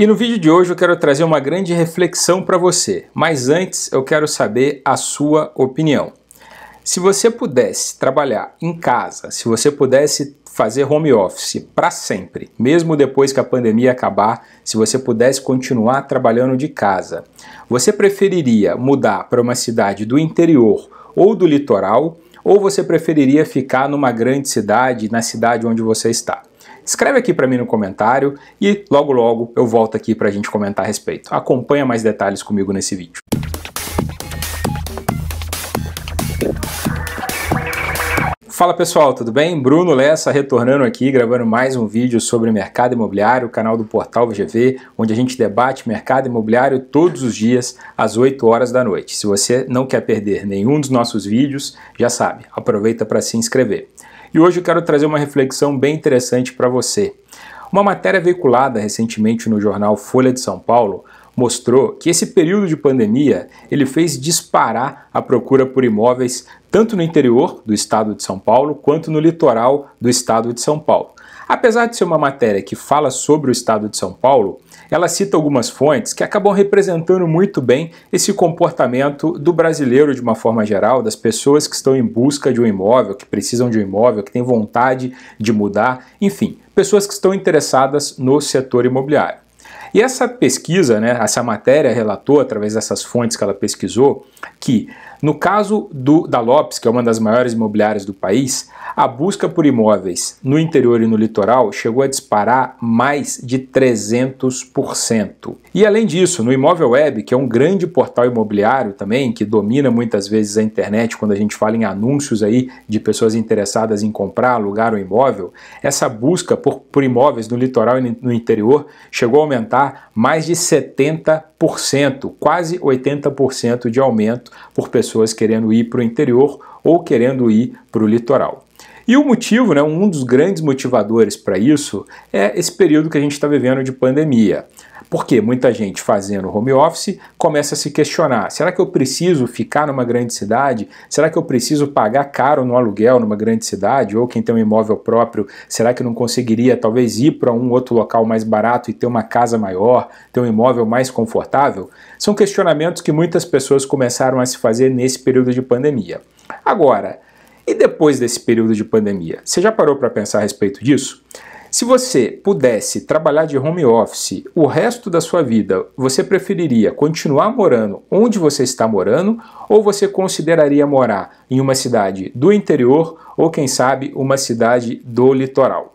E no vídeo de hoje eu quero trazer uma grande reflexão para você, mas antes eu quero saber a sua opinião. Se você pudesse trabalhar em casa, se você pudesse fazer home office para sempre, mesmo depois que a pandemia acabar, se você pudesse continuar trabalhando de casa, você preferiria mudar para uma cidade do interior ou do litoral, ou você preferiria ficar numa grande cidade, na cidade onde você está? Escreve aqui para mim no comentário e logo logo eu volto aqui para a gente comentar a respeito. Acompanha mais detalhes comigo nesse vídeo. Fala pessoal, tudo bem? Bruno Lessa retornando aqui, gravando mais um vídeo sobre mercado imobiliário, o canal do Portal VGV, onde a gente debate mercado imobiliário todos os dias às 8 horas da noite. Se você não quer perder nenhum dos nossos vídeos, já sabe, aproveita para se inscrever. E hoje eu quero trazer uma reflexão bem interessante para você. Uma matéria veiculada recentemente no jornal Folha de São Paulo mostrou que esse período de pandemia ele fez disparar a procura por imóveis tanto no interior do estado de São Paulo quanto no litoral do estado de São Paulo. Apesar de ser uma matéria que fala sobre o estado de São Paulo, ela cita algumas fontes que acabam representando muito bem esse comportamento do brasileiro de uma forma geral, das pessoas que estão em busca de um imóvel, que precisam de um imóvel, que têm vontade de mudar, enfim, pessoas que estão interessadas no setor imobiliário. E essa pesquisa, né, essa matéria relatou, através dessas fontes que ela pesquisou, que no caso do, da Lopes, que é uma das maiores imobiliárias do país, a busca por imóveis no interior e no litoral chegou a disparar mais de 300%. E além disso, no Imóvel Web, que é um grande portal imobiliário também, que domina muitas vezes a internet quando a gente fala em anúncios aí de pessoas interessadas em comprar, alugar um imóvel, essa busca por, por imóveis no litoral e no interior chegou a aumentar mais de 70%, quase 80% de aumento por pessoas querendo ir para o interior ou querendo ir para o litoral. E o motivo, né, um dos grandes motivadores para isso é esse período que a gente está vivendo de pandemia. Porque muita gente fazendo home office começa a se questionar: será que eu preciso ficar numa grande cidade? Será que eu preciso pagar caro no aluguel numa grande cidade? Ou quem tem um imóvel próprio, será que não conseguiria talvez ir para um outro local mais barato e ter uma casa maior, ter um imóvel mais confortável? São questionamentos que muitas pessoas começaram a se fazer nesse período de pandemia. Agora, e depois desse período de pandemia? Você já parou para pensar a respeito disso? Se você pudesse trabalhar de home office o resto da sua vida, você preferiria continuar morando onde você está morando ou você consideraria morar em uma cidade do interior ou, quem sabe, uma cidade do litoral?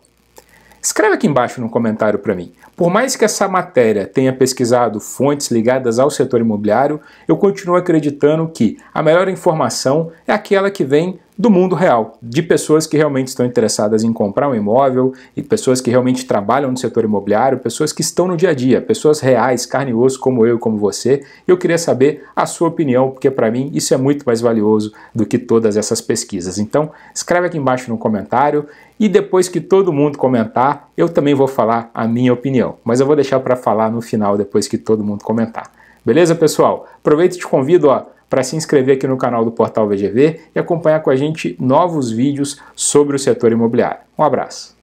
Escreve aqui embaixo no comentário para mim. Por mais que essa matéria tenha pesquisado fontes ligadas ao setor imobiliário, eu continuo acreditando que a melhor informação é aquela que vem do mundo real, de pessoas que realmente estão interessadas em comprar um imóvel, e pessoas que realmente trabalham no setor imobiliário, pessoas que estão no dia a dia, pessoas reais, carne e osso, como eu e como você. Eu queria saber a sua opinião, porque para mim isso é muito mais valioso do que todas essas pesquisas. Então, escreve aqui embaixo no comentário e depois que todo mundo comentar, eu também vou falar a minha opinião, mas eu vou deixar para falar no final depois que todo mundo comentar. Beleza, pessoal? Aproveito e te convido, ó, para se inscrever aqui no canal do Portal VGV e acompanhar com a gente novos vídeos sobre o setor imobiliário. Um abraço!